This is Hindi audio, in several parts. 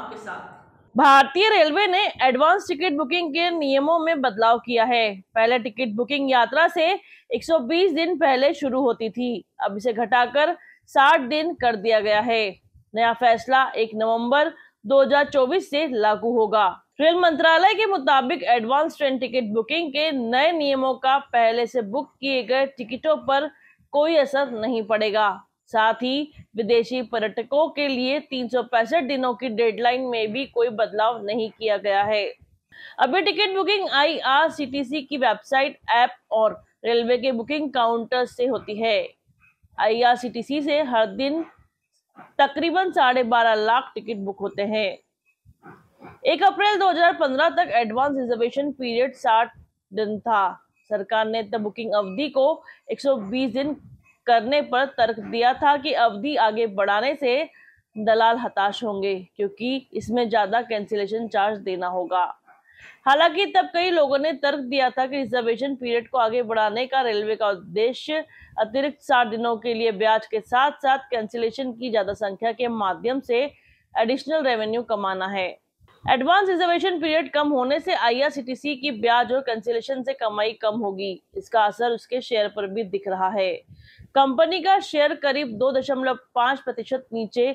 आपके साथ भारतीय रेलवे ने एडवांस टिकट बुकिंग के नियमों में बदलाव किया है पहले टिकट बुकिंग यात्रा से 120 दिन पहले शुरू होती थी अब इसे घटाकर 60 दिन कर दिया गया है नया फैसला 1 नवंबर 2024 से लागू होगा रेल मंत्रालय के मुताबिक एडवांस ट्रेन टिकट बुकिंग के नए नियमों का पहले से बुक किए गए टिकटों पर कोई असर नहीं पड़ेगा साथ ही विदेशी पर्यटकों के लिए तीन दिनों की डेडलाइन में भी कोई बदलाव नहीं किया गया है अभी टिकट बुकिंग आईआरसीटीसी की वेबसाइट ऐप और रेलवे के बुकिंग काउंटर से होती है आईआरसीटीसी से हर दिन तकरीबन साढ़े बारह लाख टिकट बुक होते हैं एक अप्रैल 2015 तक एडवांस रिजर्वेशन पीरियड 60 दिन था सरकार ने तब बुकिंग अवधि को 120 दिन करने पर तर्क दिया था कि अवधि आगे बढ़ाने से दलाल हताश होंगे क्योंकि इसमें ज़्यादा कैंसिलेशन चार्ज देना होगा हालांकि तब कई लोगों ने तर्क दिया था कि रिजर्वेशन पीरियड को आगे बढ़ाने का रेलवे का उद्देश्य अतिरिक्त साठ दिनों के लिए ब्याज के साथ साथ कैंसिलेशन की ज़्यादा संख्या के माध्यम से एडिशनल रेवेन्यू कमाना है एडवांस रिजर्वेशन पीरियड कम होने से आईआरसीटीसी की ब्याज और कंसिलेशन से कमाई कम होगी इसका असर उसके शेयर पर भी दिख रहा है कंपनी का शेयर करीब दो दशमलव पांच प्रतिशत नीचे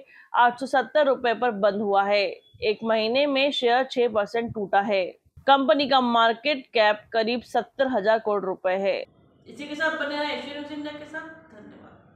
आठ सौ सत्तर रुपए पर बंद हुआ है एक महीने में शेयर छह परसेंट टूटा है कंपनी का मार्केट कैप करीब सत्तर हजार करोड़ रुपए है इसी के साथ बने रहे के साथ धन्यवाद